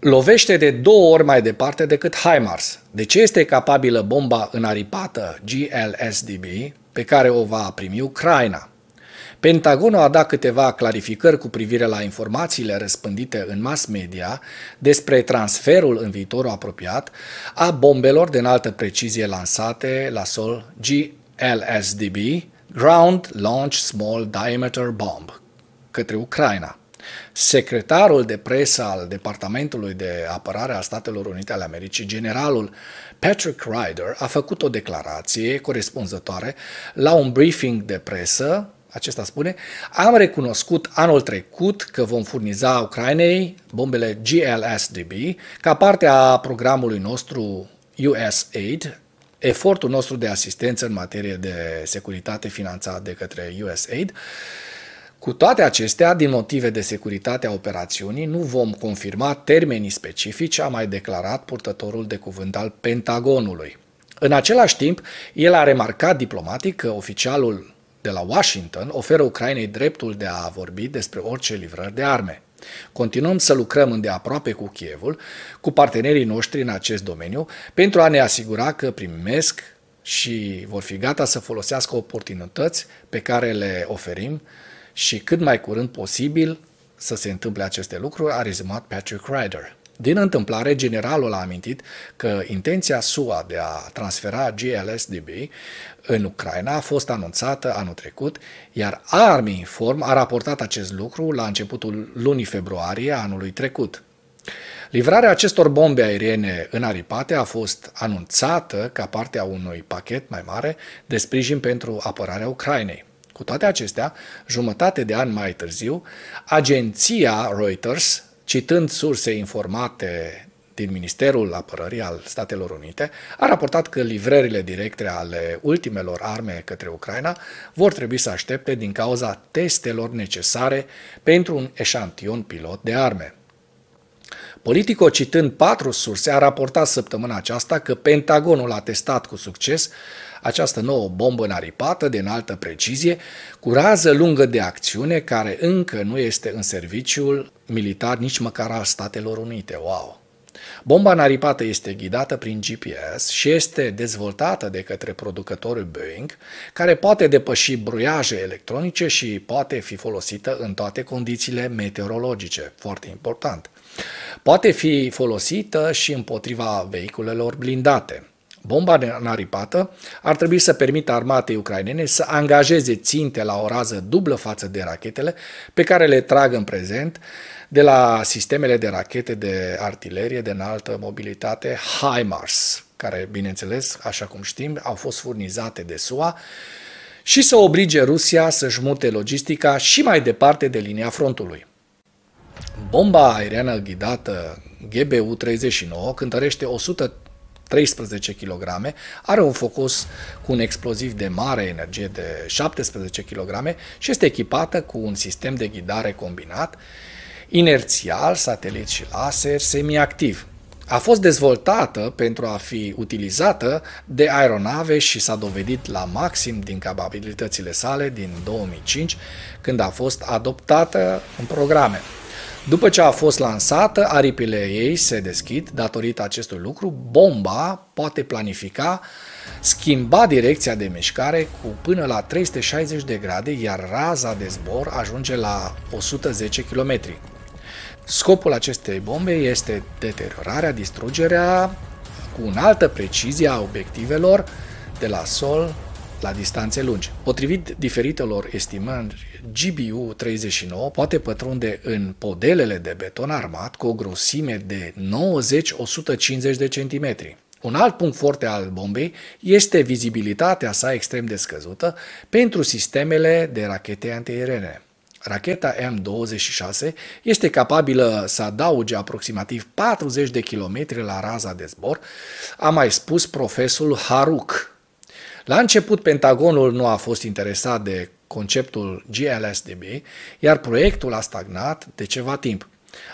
lovește de două ori mai departe decât HIMARS. De ce este capabilă bomba înaripată GLSDB pe care o va primi Ucraina? Pentagonul a dat câteva clarificări cu privire la informațiile răspândite în mass media despre transferul în viitorul apropiat a bombelor de înaltă precizie lansate la sol GLSDB, Ground Launch Small Diameter Bomb, către Ucraina. Secretarul de presă al Departamentului de Apărare a Statelor Unite ale Americii, generalul Patrick Ryder, a făcut o declarație corespunzătoare la un briefing de presă acesta spune, am recunoscut anul trecut că vom furniza Ucrainei bombele GLSDB ca parte a programului nostru USAID, efortul nostru de asistență în materie de securitate finanțat de către USAID, cu toate acestea, din motive de securitate a operațiunii, nu vom confirma termenii specifici, a mai declarat purtătorul de cuvânt al Pentagonului. În același timp, el a remarcat diplomatic că oficialul de la Washington oferă Ucrainei dreptul de a vorbi despre orice livrări de arme. Continuăm să lucrăm îndeaproape cu Kievul, cu partenerii noștri în acest domeniu, pentru a ne asigura că primesc și vor fi gata să folosească oportunități pe care le oferim și cât mai curând posibil să se întâmple aceste lucruri, a rezumat Patrick Ryder. Din întâmplare, generalul a amintit că intenția SUA de a transfera GLSDB în Ucraina a fost anunțată anul trecut, iar Army Inform a raportat acest lucru la începutul lunii februarie anului trecut. Livrarea acestor bombe aeriene înaripate a fost anunțată ca parte a unui pachet mai mare de sprijin pentru apărarea Ucrainei. Cu toate acestea, jumătate de an mai târziu, agenția Reuters, citând surse informate din Ministerul Apărării al Statelor Unite, a raportat că livrările directe ale ultimelor arme către Ucraina vor trebui să aștepte din cauza testelor necesare pentru un eșantion pilot de arme. Politico, citând patru surse, a raportat săptămâna aceasta că Pentagonul a testat cu succes această nouă bombă naripată de înaltă precizie, cu rază lungă de acțiune care încă nu este în serviciul militar nici măcar al Statelor Unite. Wow! Bomba naripată este ghidată prin GPS și este dezvoltată de către producătorul Boeing, care poate depăși bruiaje electronice și poate fi folosită în toate condițiile meteorologice, foarte important. Poate fi folosită și împotriva vehiculelor blindate. Bomba naripată ar trebui să permită armatei ucrainene să angajeze ținte la o rază dublă față de rachetele pe care le trag în prezent de la sistemele de rachete de artilerie de înaltă mobilitate HIMARS, care, bineînțeles, așa cum știm, au fost furnizate de SUA și să oblige Rusia să-și mute logistica și mai departe de linia frontului. Bomba aeriană ghidată GBU-39 cântărește 113 kg, are un focus cu un exploziv de mare energie de 17 kg și este echipată cu un sistem de ghidare combinat, inerțial, satelit și laser, semiactiv. A fost dezvoltată pentru a fi utilizată de aeronave și s-a dovedit la maxim din capabilitățile sale din 2005, când a fost adoptată în programe. După ce a fost lansată, aripile ei se deschid. Datorită acestui lucru, bomba poate planifica, schimba direcția de mișcare cu până la 360 de grade, iar raza de zbor ajunge la 110 km. Scopul acestei bombe este deteriorarea, distrugerea cu înaltă precizie a obiectivelor de la sol la distanțe lungi. Potrivit diferitelor estimări, GBU 39 poate pătrunde în podelele de beton armat cu o grosime de 90-150 de centimetri. Un alt punct foarte al bombei este vizibilitatea sa extrem de scăzută pentru sistemele de rachete antierene. Racheta M26 este capabilă să adauge aproximativ 40 de kilometri la raza de zbor, a mai spus profesorul Haruk, la început, Pentagonul nu a fost interesat de conceptul GLSDB, iar proiectul a stagnat de ceva timp.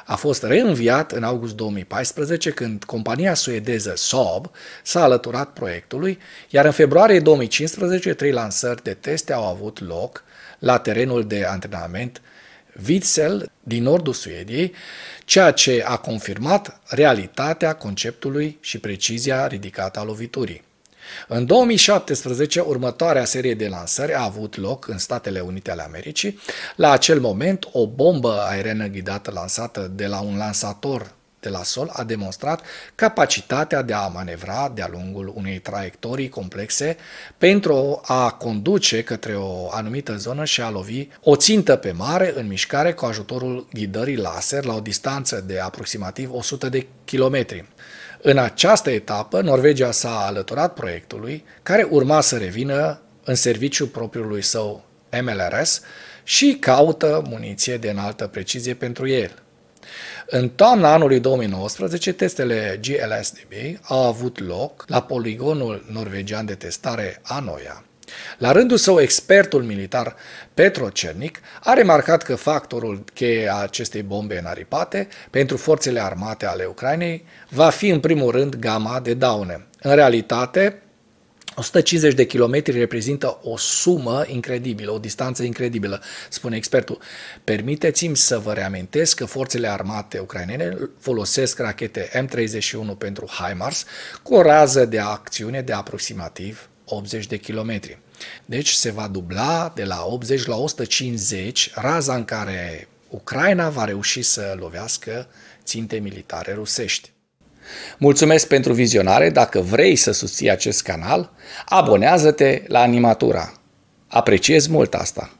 A fost reînviat în august 2014 când compania suedeză Saab s-a alăturat proiectului, iar în februarie 2015 trei lansări de teste au avut loc la terenul de antrenament Witzel din nordul Suediei, ceea ce a confirmat realitatea conceptului și precizia ridicată a loviturii. În 2017, următoarea serie de lansări a avut loc în Statele Unite ale Americii. La acel moment, o bombă aeriană ghidată lansată de la un lansator de la Sol a demonstrat capacitatea de a manevra de-a lungul unei traiectorii complexe pentru a conduce către o anumită zonă și a lovi o țintă pe mare în mișcare cu ajutorul ghidării laser la o distanță de aproximativ 100 de kilometri. În această etapă, Norvegia s-a alăturat proiectului, care urma să revină în serviciul propriului său MLRS și caută muniție de înaltă precizie pentru el. În toamna anului 2019, testele GLSDB au avut loc la poligonul norvegian de testare Anoia. La rândul său, expertul militar Petro Cernic a remarcat că factorul cheie a acestei bombe aripate pentru forțele armate ale Ucrainei va fi în primul rând gama de daune. În realitate, 150 de kilometri reprezintă o sumă incredibilă, o distanță incredibilă, spune expertul. Permiteți-mi să vă reamintesc că forțele armate ucrainene folosesc rachete M31 pentru HIMARS cu o rază de acțiune de aproximativ 80 de kilometri. Deci se va dubla de la 80 la 150 raza în care Ucraina va reuși să lovească ținte militare rusești. Mulțumesc pentru vizionare. Dacă vrei să susții acest canal, abonează-te la Animatura. Apreciez mult asta.